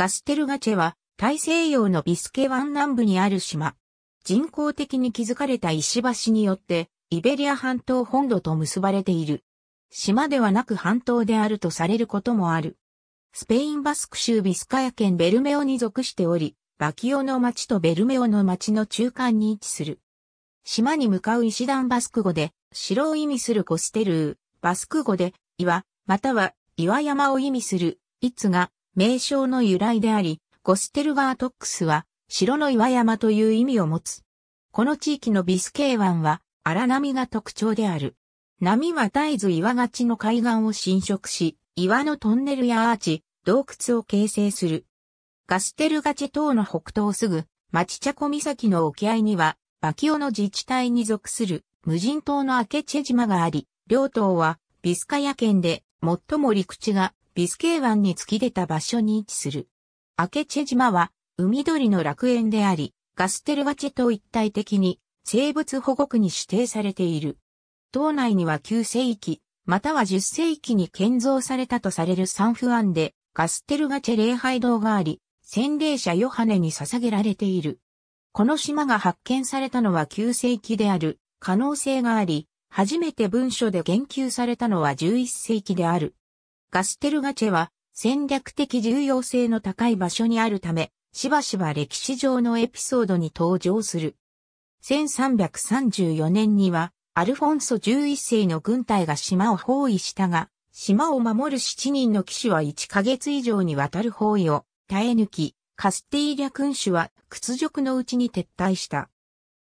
ガステルガチェは大西洋のビスケ湾南部にある島。人工的に築かれた石橋によってイベリア半島本土と結ばれている。島ではなく半島であるとされることもある。スペインバスク州ビスカヤ県ベルメオに属しており、バキオの町とベルメオの町の中間に位置する。島に向かう石段バスク語で、城を意味するコステルー、バスク語で、岩、または岩山を意味する、いつが名称の由来であり、ゴステルガートックスは、城の岩山という意味を持つ。この地域のビスケー湾は荒波が特徴である。波は絶えず岩がちの海岸を侵食し、岩のトンネルやアーチ、洞窟を形成する。ガステルガチ島の北東すぐ、町チチャコ岬の沖合には、バキオの自治体に属する無人島のアケチェ島があり、両島はビスカヤ県で最も陸地がビスケー湾に突き出た場所に位置する。アケチェ島は海鳥の楽園であり、ガステルワチェと一体的に生物保護区に指定されている。島内には9世紀、または10世紀に建造されたとされるサンフアンで、ガステルガチェ礼拝堂があり、洗礼者ヨハネに捧げられている。この島が発見されたのは9世紀である可能性があり、初めて文書で言及されたのは11世紀である。ガステルガチェは戦略的重要性の高い場所にあるため、しばしば歴史上のエピソードに登場する。1334年には、アルフォンソ11世の軍隊が島を包囲したが、島を守る7人の騎士は1ヶ月以上にわたる包囲を耐え抜き、カスティーリャ君主は屈辱のうちに撤退した。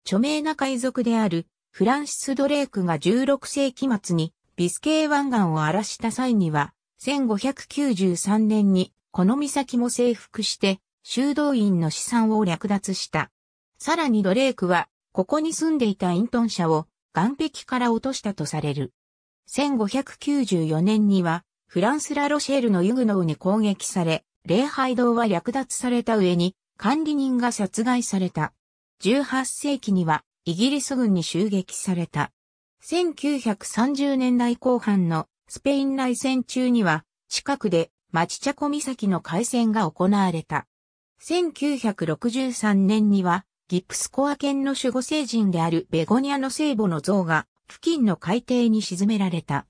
著名な海賊であるフランシス・ドレークが16世紀末にビスケー湾岸を荒らした際には、1593年にこの岬も征服して修道院の資産を略奪した。さらにドレークはここに住んでいたイントン社を岸壁から落としたとされる。1594年にはフランス・ラ・ロシェールのユグノーに攻撃され、礼拝堂は略奪された上に管理人が殺害された。18世紀にはイギリス軍に襲撃された。1930年代後半のスペイン内戦中には、近くでマチチャコ岬の海戦が行われた。1963年には、ギプスコア県の守護聖人であるベゴニアの聖母の像が付近の海底に沈められた。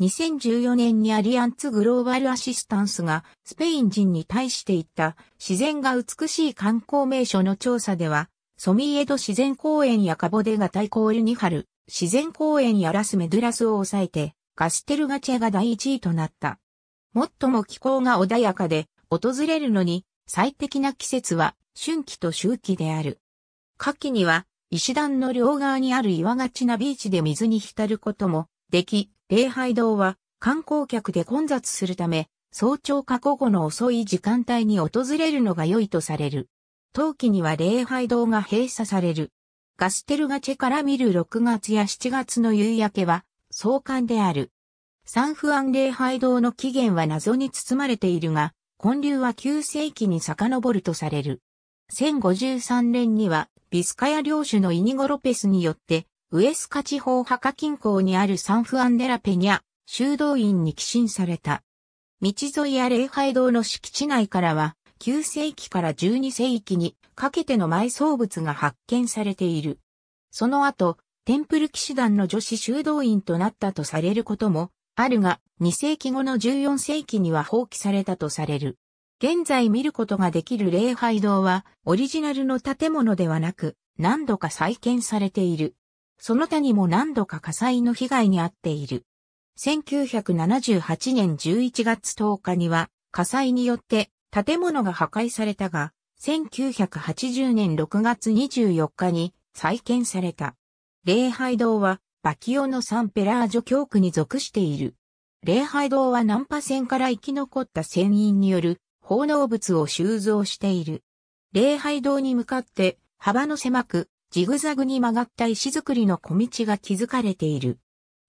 2014年にアリアンツグローバルアシスタンスがスペイン人に対して言った自然が美しい観光名所の調査では、ソミエド自然公園やカボデガタイコールニハル、自然公園やラスメドゥラスを抑えて、カステルガチェが第1位となった。最も気候が穏やかで、訪れるのに最適な季節は春季と秋季である。夏季には石段の両側にある岩がちなビーチで水に浸ることもでき、礼拝堂は観光客で混雑するため、早朝か午後の遅い時間帯に訪れるのが良いとされる。冬季には礼拝堂が閉鎖される。ガステルガチェから見る6月や7月の夕焼けは創刊である。サンフアン礼拝堂の起源は謎に包まれているが、建立は9世紀に遡るとされる。1053年には、ビスカヤ領主のイニゴロペスによって、ウエスカ地方墓近郊にあるサンフアンデラペニャ、修道院に寄進された。道沿いや礼拝堂の敷地内からは、9世紀から12世紀にかけての埋葬物が発見されている。その後、テンプル騎士団の女子修道院となったとされることもあるが、2世紀後の14世紀には放棄されたとされる。現在見ることができる礼拝堂は、オリジナルの建物ではなく、何度か再建されている。その他にも何度か火災の被害に遭っている。1978年11月10日には火災によって建物が破壊されたが、1980年6月24日に再建された。礼拝堂は、バキオのサンペラージョ教区に属している。礼拝堂はンパ船から生き残った船員による奉納物を収蔵している。礼拝堂に向かって幅の狭くジグザグに曲がった石造りの小道が築かれている。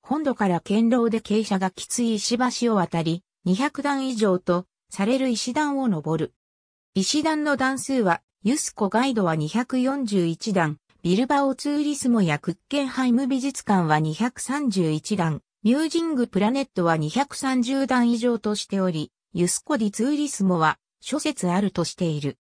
本土から堅牢で傾斜がきつい石橋を渡り、200段以上とされる石段を登る。石段の段数は、ユスコガイドは241段、ビルバオツーリスモやクッケンハイム美術館は231段、ミュージングプラネットは230段以上としており、ユスコディツーリスモは諸説あるとしている。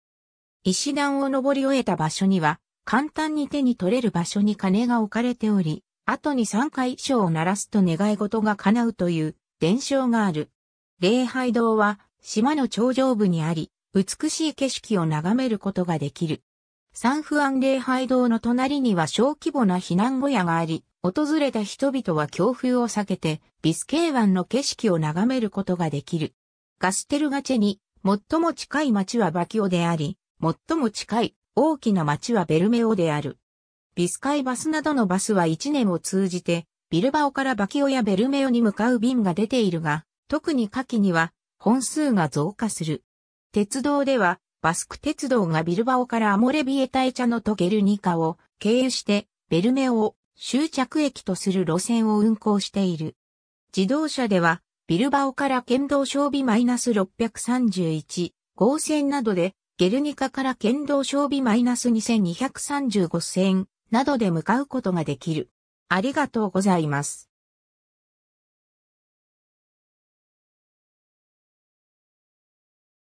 石段を登り終えた場所には、簡単に手に取れる場所に鐘が置かれており、後に3回衣装を鳴らすと願い事が叶うという伝承がある。礼拝堂は島の頂上部にあり、美しい景色を眺めることができる。サンフアン礼拝堂の隣には小規模な避難小屋があり、訪れた人々は強風を避けて、ビスケー湾の景色を眺めることができる。ガステルガチェに、最も近い町はバキオであり、最も近い大きな町はベルメオである。ビスカイバスなどのバスは1年を通じて、ビルバオからバキオやベルメオに向かう便が出ているが、特に夏季には本数が増加する。鉄道ではバスク鉄道がビルバオからアモレビエタエチャノとゲルニカを経由してベルメオを終着駅とする路線を運行している。自動車ではビルバオから県道備ナス -631 号線などでゲルニカから県道備ナス -2235 線などで向かうことができる。ありがとうございます。